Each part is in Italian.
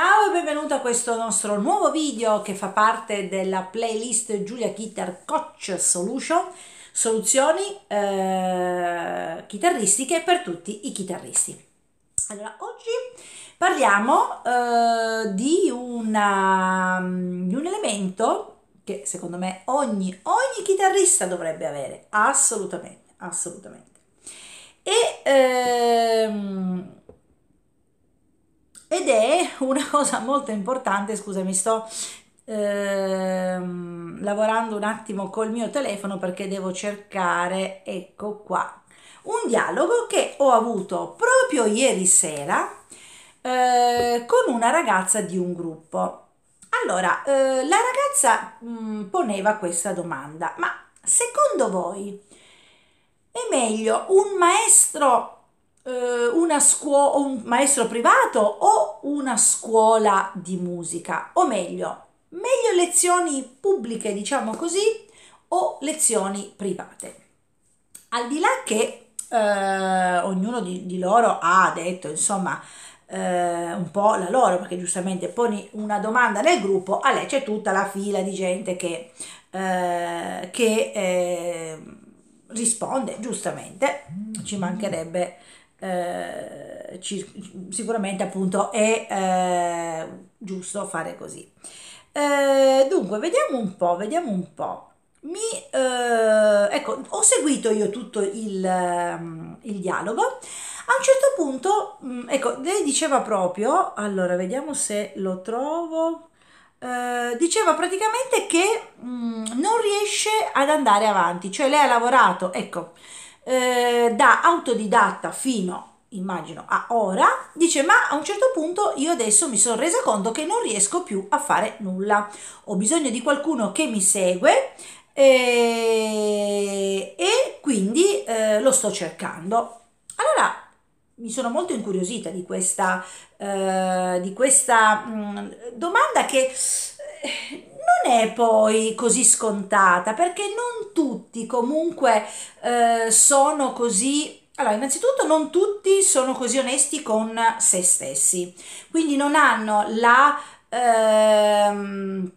Ciao e benvenuto a questo nostro nuovo video che fa parte della playlist Giulia Guitar Coach Solution, soluzioni eh, chitarristiche per tutti i chitarristi. Allora, oggi parliamo eh, di, una, di un elemento che secondo me ogni, ogni chitarrista dovrebbe avere, assolutamente, assolutamente. E eh, una cosa molto importante, scusami, sto ehm, lavorando un attimo col mio telefono perché devo cercare, ecco qua, un dialogo che ho avuto proprio ieri sera eh, con una ragazza di un gruppo. Allora, eh, la ragazza mh, mm, poneva questa domanda, ma secondo voi è meglio un maestro eh, una scuola, un maestro privato o una scuola di musica, o meglio, meglio lezioni pubbliche, diciamo così, o lezioni private. Al di là che eh, ognuno di, di, loro ha detto, insomma, eh, un po' la loro, perché giustamente poni una domanda nel gruppo, a lei c'è tutta la fila di gente che, eh, che eh, risponde, giustamente, ci mancherebbe eh, sicuramente appunto è eh, giusto fare così. Eh, dunque, vediamo un po', vediamo un po'. Mi, eh, ecco, ho seguito io tutto il, ehm, il dialogo. A un certo punto, mm, ecco, lei diceva proprio, allora vediamo se lo trovo, eh, diceva praticamente che mh, mm, non riesce ad andare avanti, cioè lei ha lavorato, ecco, eh, da autodidatta fino immagino a ora, dice ma a un certo punto io adesso mi sono resa conto che non riesco più a fare nulla, ho bisogno di qualcuno che mi segue eh, e quindi eh, lo sto cercando. Allora mi sono molto incuriosita di questa, eh, di questa mh, mm, domanda che eh, è poi così scontata perché non tutti comunque eh, sono così allora, innanzitutto non tutti sono così onesti con se stessi, quindi non hanno la, ehm,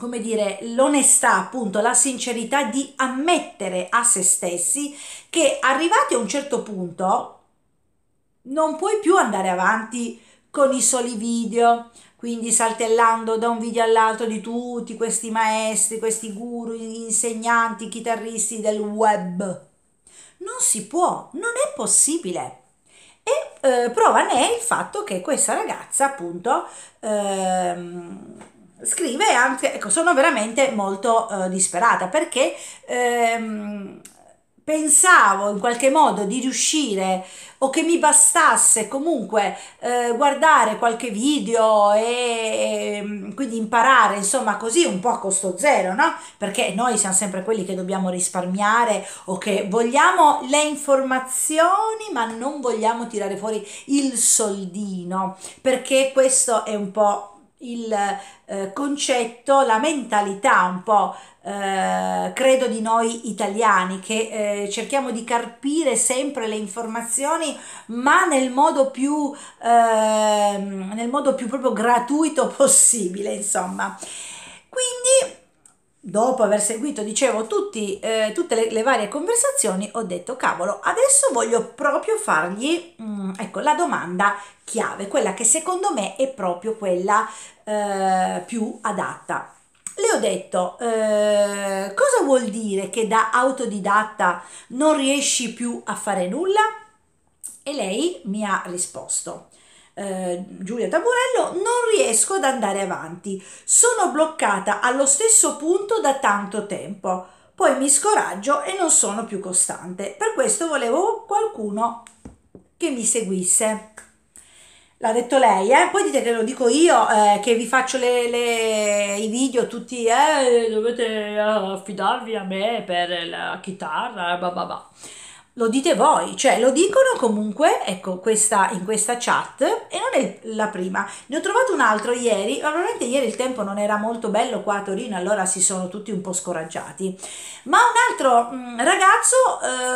come dire, l'onestà, appunto, la sincerità di ammettere a se stessi che arrivati a un certo punto non puoi più andare avanti con i soli video, quindi saltellando da un video all'altro di tutti questi maestri, questi guru, insegnanti, chitarristi del web. Non si può, non è possibile. E eh, prova ne è il fatto che questa ragazza appunto ehm, scrive anche, ecco, sono veramente molto eh, disperata perché... Ehm, pensavo in qualche modo di riuscire o che mi bastasse comunque eh, guardare qualche video e, e, ehm, quindi imparare insomma così un po' a costo zero no perché noi siamo sempre quelli che dobbiamo risparmiare o che vogliamo le informazioni ma non vogliamo tirare fuori il soldino perché questo è un po' il eh, concetto, la mentalità un po' eh, credo di noi italiani che eh, cerchiamo di carpire sempre le informazioni ma nel modo più ehm, nel modo più proprio gratuito possibile insomma quindi dopo aver seguito, dicevo, tutti, eh, tutte le, le, varie conversazioni, ho detto, cavolo, adesso voglio proprio fargli, mh, mm, ecco, la domanda chiave, quella che secondo me è proprio quella eh, più adatta. Le ho detto, eh, cosa vuol dire che da autodidatta non riesci più a fare nulla? E lei mi ha risposto, eh, Giulia Taburello, non riesco ad andare avanti. Sono bloccata allo stesso punto da tanto tempo. Poi mi scoraggio e non sono più costante. Per questo volevo qualcuno che mi seguisse. L'ha detto lei, eh? poi dite che lo dico io, eh, che vi faccio le, le, i video tutti, eh, dovete affidarvi a me per la chitarra, bah bah bah lo dite voi, cioè lo dicono comunque, ecco, questa, in questa chat e non è la prima. Ne ho trovato un altro ieri, ma probabilmente ieri il tempo non era molto bello qua a Torino, allora si sono tutti un po' scoraggiati. Ma un altro mh, mm, ragazzo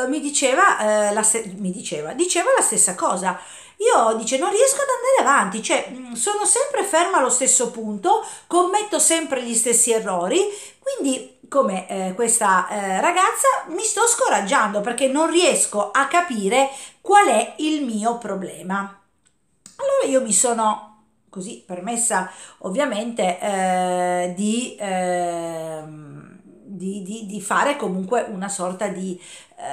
eh, mi, diceva, eh, la se- mi diceva, diceva la stessa cosa. Io dice non riesco ad andare avanti, cioè mm, sono sempre ferma allo stesso punto, commetto sempre gli stessi errori, quindi come eh, questa eh, ragazza mi sto scoraggiando perché non riesco a capire qual è il mio problema. Allora io mi sono così permessa ovviamente eh, di, ehm, di, di, di, fare comunque una sorta di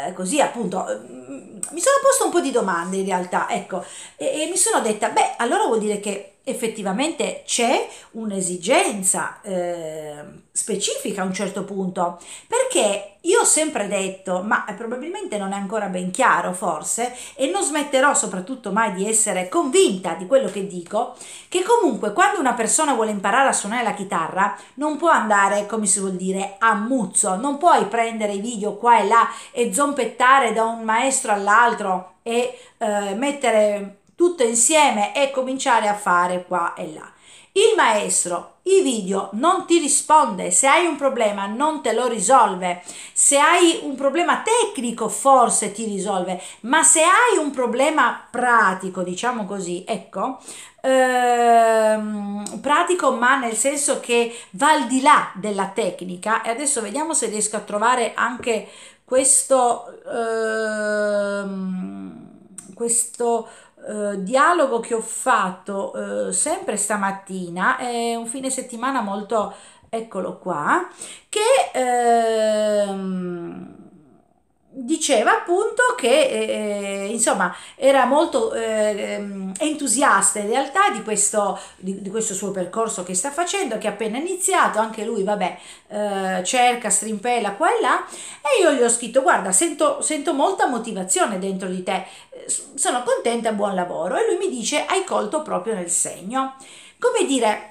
eh, così appunto mm, mi sono posto un po' di domande in realtà, ecco, e, e mi sono detta, beh, allora vuol dire che effettivamente c'è un'esigenza eh, specifica a un certo punto, perché io ho sempre detto, ma probabilmente non è ancora ben chiaro forse, e non smetterò soprattutto mai di essere convinta di quello che dico, che comunque quando una persona vuole imparare a suonare la chitarra non può andare, come si vuol dire, a muzzo, non puoi prendere i video qua e là e zona zompettare da un maestro all'altro e eh, mettere tutto insieme e cominciare a fare qua e là. Il maestro, i video, non ti risponde, se hai un problema non te lo risolve, se hai un problema tecnico forse ti risolve, ma se hai un problema pratico, diciamo così, ecco, ehm, pratico ma nel senso che va al di là della tecnica e adesso vediamo se riesco a trovare anche questo, eh, questo eh, dialogo che ho fatto eh, sempre stamattina è un fine settimana molto eccolo qua che eh, diceva appunto che eh, eh, insomma era molto eh, ehm, entusiasta in realtà di questo, di, di questo, suo percorso che sta facendo, che è appena iniziato, anche lui vabbè eh, cerca, strimpella qua e là e io gli ho scritto guarda sento, sento molta motivazione dentro di te, sono contenta, buon lavoro e lui mi dice hai colto proprio nel segno. Come dire,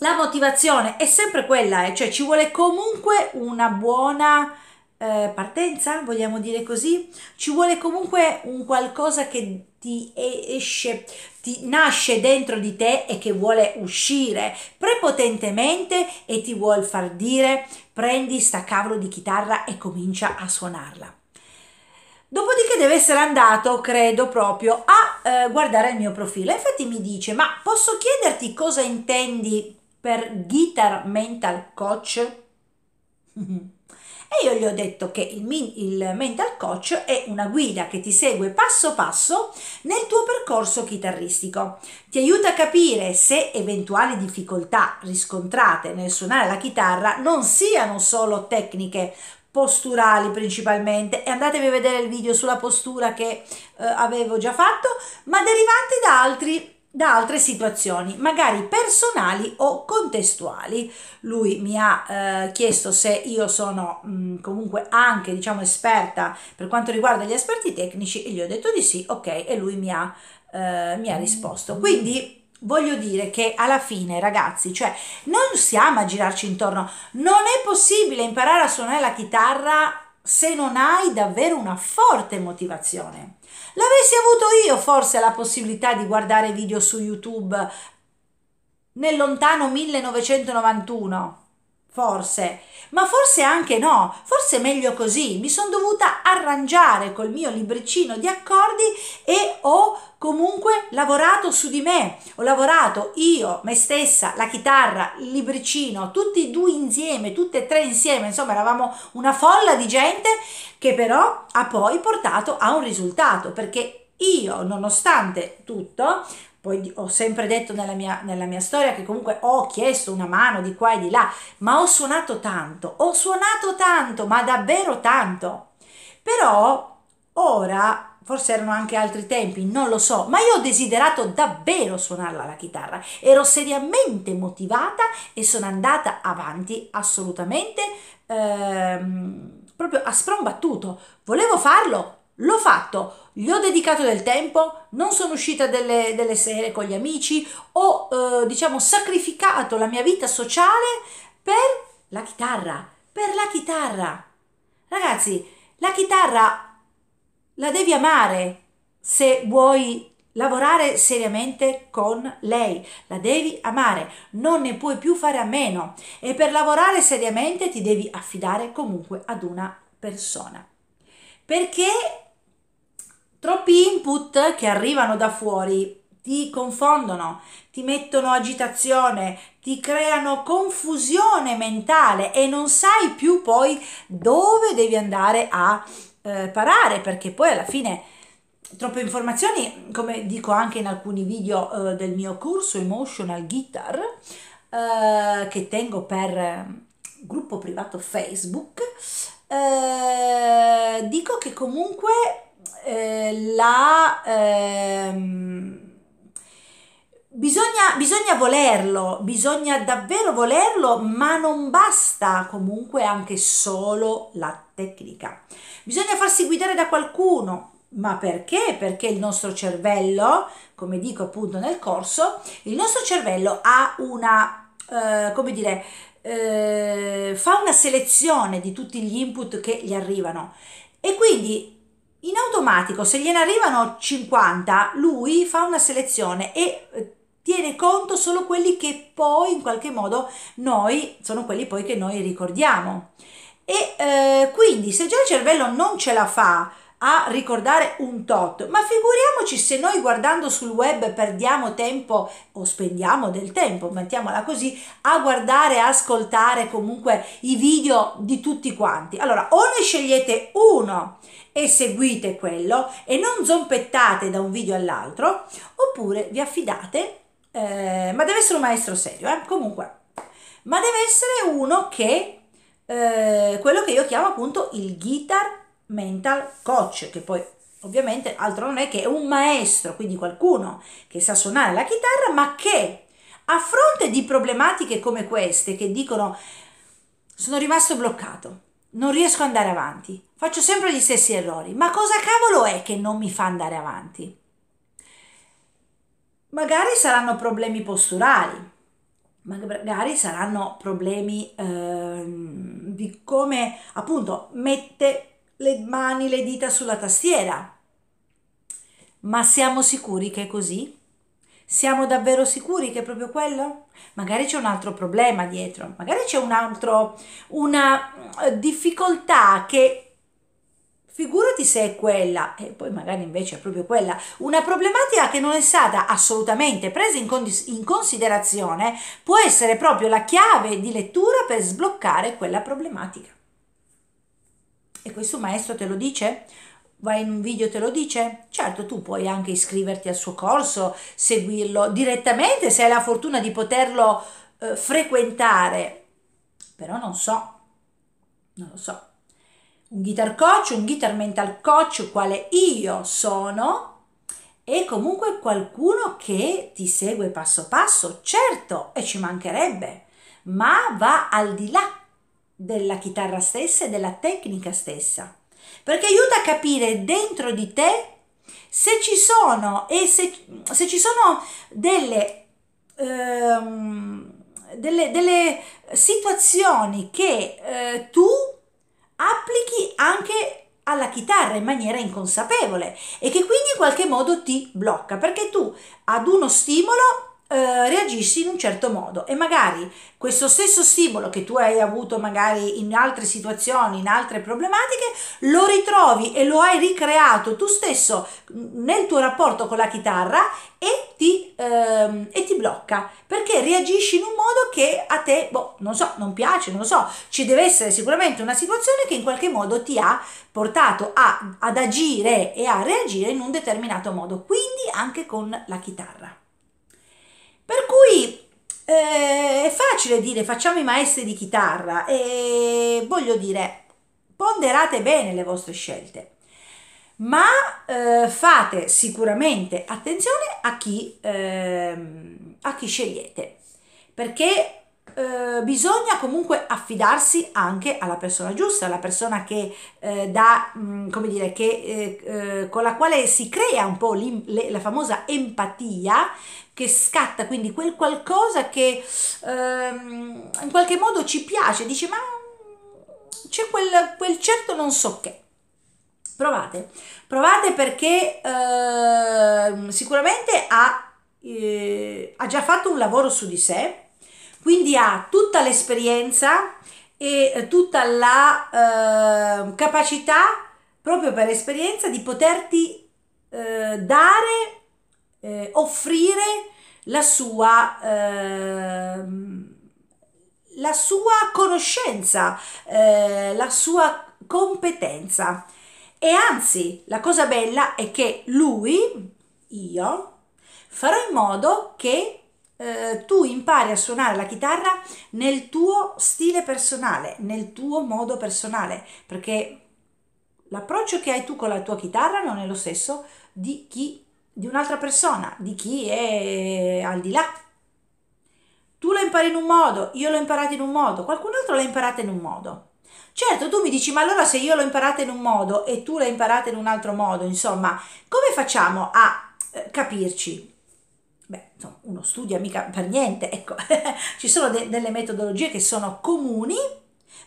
la motivazione è sempre quella, eh? cioè ci vuole comunque una buona eh, partenza, vogliamo dire così, ci vuole comunque un qualcosa che ti esce, ti nasce dentro di te e che vuole uscire prepotentemente e ti vuol far dire prendi sta cavolo di chitarra e comincia a suonarla. Dopodiché deve essere andato, credo proprio, a eh, guardare il mio profilo. Infatti mi dice, ma posso chiederti cosa intendi per Guitar Mental Coach? E io gli ho detto che il, il mental coach è una guida che ti segue passo passo nel tuo percorso chitarristico. Ti aiuta a capire se eventuali difficoltà riscontrate nel suonare la chitarra non siano solo tecniche posturali principalmente e andatevi a vedere il video sulla postura che eh, avevo già fatto ma derivanti da altri da altre situazioni, magari personali o contestuali. Lui mi ha eh, chiesto se io sono mh, mm, comunque anche, diciamo, esperta per quanto riguarda gli aspetti tecnici e gli ho detto di sì, ok, e lui mi ha, eh, mi ha mm. risposto. Quindi Voglio dire che alla fine, ragazzi, cioè non siamo a girarci intorno. Non è possibile imparare a suonare la chitarra se non hai davvero una forte motivazione. L'avessi avuto io forse la possibilità di guardare video su YouTube nel lontano 1991 forse, ma forse anche no, forse meglio così. Mi sono dovuta arrangiare col mio libricino di accordi e ho comunque lavorato su di me. Ho lavorato io, me stessa, la chitarra, il libricino, tutti e due insieme, tutte e tre insieme, insomma eravamo una folla di gente che però ha poi portato a un risultato perché io, nonostante tutto, poi ho sempre detto nella mia, nella mia storia che comunque ho chiesto una mano di qua e di là, ma ho suonato tanto, ho suonato tanto, ma davvero tanto. Però ora forse erano anche altri tempi, non lo so, ma io ho desiderato davvero suonarla la chitarra, ero seriamente motivata e sono andata avanti assolutamente ehm, proprio a sprombattuto, volevo farlo L'ho fatto, gli ho dedicato del tempo, non sono uscita delle, delle sere con gli amici, ho eh, diciamo sacrificato la mia vita sociale per la chitarra, per la chitarra. Ragazzi, la chitarra la devi amare se vuoi lavorare seriamente con lei, la devi amare, non ne puoi più fare a meno e per lavorare seriamente ti devi affidare comunque ad una persona. Perché Troppi input che arrivano da fuori ti confondono, ti mettono agitazione, ti creano confusione mentale e non sai più poi dove devi andare a eh, parare perché poi alla fine troppe informazioni, come dico anche in alcuni video eh, del mio corso Emotional Guitar eh, che tengo per eh, gruppo privato Facebook, eh, dico che comunque eh, la... Ehm, Bisogna, bisogna, volerlo, bisogna davvero volerlo, ma non basta comunque anche solo la tecnica. Bisogna farsi guidare da qualcuno. Ma perché? Perché il nostro cervello, come dico appunto nel corso, il nostro cervello ha una, eh, come dire, eh, fa una selezione di tutti gli input che gli arrivano e quindi in automatico se gliene arrivano 50 lui fa una selezione e eh, tiene conto solo quelli che poi in qualche modo noi sono quelli poi che noi ricordiamo e eh, quindi se già il cervello non ce la fa a ricordare un tot, ma figuriamoci se noi guardando sul web perdiamo tempo o spendiamo del tempo, mettiamola così, a guardare, ascoltare comunque i video di tutti quanti. Allora, o ne scegliete uno e seguite quello e non zompettate da un video all'altro, oppure vi affidate, eh, ma deve essere un maestro serio, eh? comunque, ma deve essere uno che, eh, quello che io chiamo appunto il guitar mental coach, che poi ovviamente altro non è che un maestro, quindi qualcuno che sa suonare la chitarra, ma che a fronte di problematiche come queste, che dicono sono rimasto bloccato, non riesco ad andare avanti, faccio sempre gli stessi errori, ma cosa cavolo è che non mi fa andare avanti? Magari saranno problemi posturali, magari saranno problemi eh, di come appunto mette le mani, le dita sulla tastiera. Ma siamo sicuri che è così? Siamo davvero sicuri che è proprio quello? Magari c'è un altro problema dietro, magari c'è un altro, una eh, difficoltà che figurati se è quella, e poi magari invece è proprio quella, una problematica che non è stata assolutamente presa in, condis- in, considerazione può essere proprio la chiave di lettura per sbloccare quella problematica. E questo maestro te lo dice? Vai in un video te lo dice? Certo, tu puoi anche iscriverti al suo corso, seguirlo direttamente se hai la fortuna di poterlo eh, frequentare. Però non so, non lo so. Un guitar coach, un guitar mental coach, quale io sono, è comunque qualcuno che ti segue passo passo, certo, e ci mancherebbe, ma va al di là della chitarra stessa e della tecnica stessa, perché aiuta a capire dentro di te se ci sono, se, se ci sono delle, ehm, delle, delle, situazioni che eh, tu applichi anche alla chitarra in maniera inconsapevole e che quindi in qualche modo ti blocca perché tu ad uno stimolo eh, reagissi in un certo modo e magari questo stesso stimolo che tu hai avuto magari in altre situazioni, in altre problematiche, lo ritrovi e lo hai ricreato tu stesso nel tuo rapporto con la chitarra e ti, ehm, e ti blocca perché reagisci in un modo che a te, boh, non so, non piace, non lo so, ci deve essere sicuramente una situazione che in qualche modo ti ha portato a, ad agire e a reagire in un determinato modo, quindi anche con la chitarra. Per cui eh, è facile dire facciamo i maestri di chitarra e voglio dire ponderate bene le vostre scelte ma eh, fate sicuramente attenzione a chi, eh, a chi scegliete perché eh, bisogna comunque affidarsi anche alla persona giusta, alla persona che eh, dà, mh, mm, come dire, che, eh, eh, con la quale si crea un po' le, la famosa empatia che scatta quindi quel qualcosa che ehm, in qualche modo ci piace, dice ma mm, c'è quel, quel certo non so che. Provate, provate perché eh, sicuramente ha, eh, ha già fatto un lavoro su di sé, quindi ha tutta l'esperienza e eh, tutta la eh, capacità, proprio per esperienza, di poterti eh, dare, eh, offrire la sua, ehm, la sua conoscenza, eh, la sua competenza. E anzi, la cosa bella è che lui, io, farò in modo che eh, tu impari a suonare la chitarra nel tuo stile personale, nel tuo modo personale, perché l'approccio che hai tu con la tua chitarra non è lo stesso di chi di un'altra persona, di chi è al di là. Tu lo impari in un modo, io l'ho imparata in un modo, qualcun altro l'ha imparata in un modo. Certo, tu mi dici, ma allora se io l'ho imparata in un modo e tu l'hai imparata in un altro modo, insomma, come facciamo a eh, capirci? insomma, uno studia mica per niente, ecco, ci sono de- delle metodologie che sono comuni,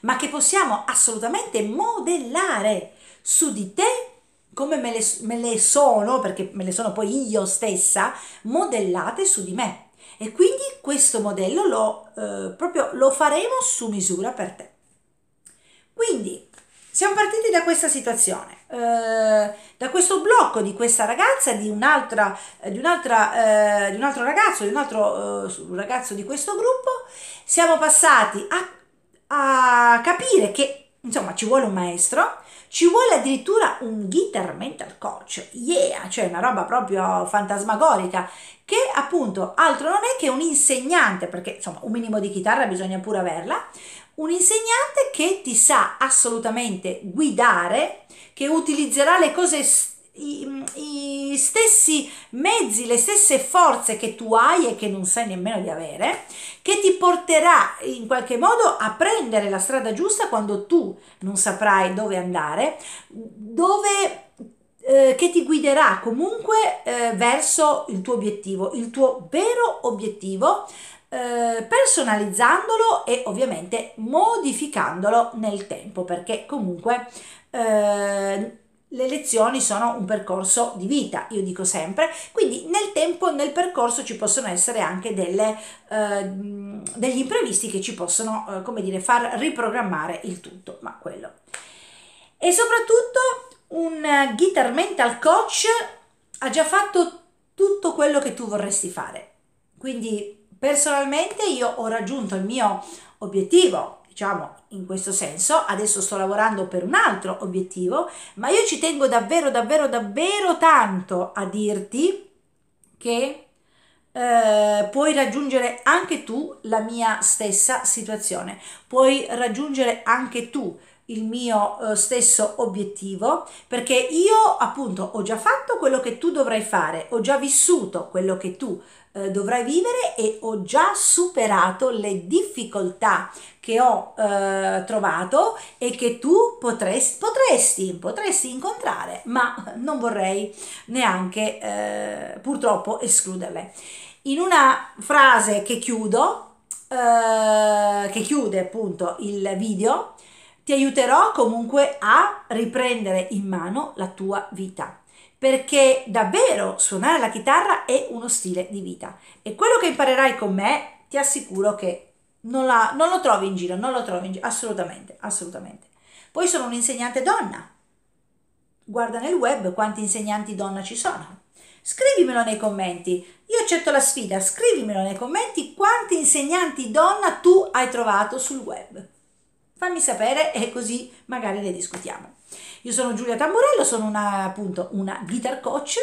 ma che possiamo assolutamente modellare su di te come me le, me le sono, perché me le sono poi io stessa, modellate su di me. E quindi questo modello lo, eh, proprio lo faremo su misura per te. Quindi siamo partiti da questa situazione. Eh, da questo blocco di questa ragazza, di, un'altra, eh, di, un'altra, eh, di un altro ragazzo, di un altro eh, ragazzo di questo gruppo, siamo passati a, a capire che insomma ci vuole un maestro, ci vuole addirittura un guitar mental coach, yeah, cioè una roba proprio fantasmagorica che appunto altro non è che un insegnante, perché insomma un minimo di chitarra bisogna pure averla, un insegnante che ti sa assolutamente guidare, che utilizzerà le cose i, mm, i, stessi mezzi, le stesse forze che tu hai e che non sai nemmeno di avere, che ti porterà in qualche modo a prendere la strada giusta quando tu non saprai dove andare, dove eh, che ti guiderà comunque eh, verso il tuo obiettivo, il tuo vero obiettivo, eh, personalizzandolo e ovviamente modificandolo nel tempo, perché comunque eh, le lezioni sono un percorso di vita, io dico sempre, quindi nel tempo, nel percorso ci possono essere anche delle, eh, degli imprevisti che ci possono, eh, come dire, far riprogrammare il tutto, ma quello. E soprattutto un guitar mental coach ha già fatto tutto quello che tu vorresti fare. Quindi personalmente io ho raggiunto il mio obiettivo, diciamo in questo senso, adesso sto lavorando per un altro obiettivo, ma io ci tengo davvero, davvero, davvero tanto a dirti che eh, puoi raggiungere anche tu la mia stessa situazione, puoi raggiungere anche tu il mio eh, stesso obiettivo perché io appunto ho già fatto quello che tu dovrai fare, ho già vissuto quello che tu eh, dovrai vivere e ho già superato le difficoltà che ho eh, trovato e che tu potresti, potresti, potresti incontrare, ma non vorrei neanche eh, purtroppo escluderle. In una frase che chiudo, eh, che chiude appunto il video, ti aiuterò comunque a riprendere in mano la tua vita perché davvero suonare la chitarra è uno stile di vita e quello che imparerai con me ti assicuro che non, la, non, lo trovi in giro, non lo trovi in giro, assolutamente, assolutamente. Poi sono un'insegnante donna, guarda nel web quanti insegnanti donna ci sono. Scrivimelo nei commenti, io accetto la sfida, scrivimelo nei commenti quanti insegnanti donna tu hai trovato sul web fammi sapere e così magari ne discutiamo. Io sono Giulia Tamburello, sono una, appunto una guitar coach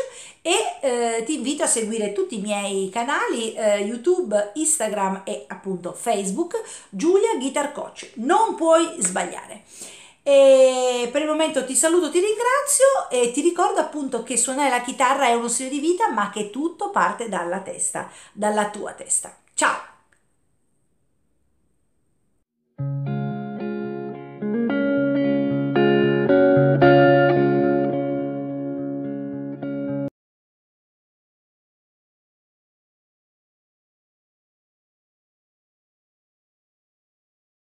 e eh, ti invito a seguire tutti i miei canali eh, YouTube, Instagram e appunto Facebook, Giulia Guitar Coach. Non puoi sbagliare. E per il momento ti saluto, ti ringrazio e ti ricordo appunto che suonare la chitarra è uno stile di vita, ma che tutto parte dalla testa, dalla tua testa. Ciao!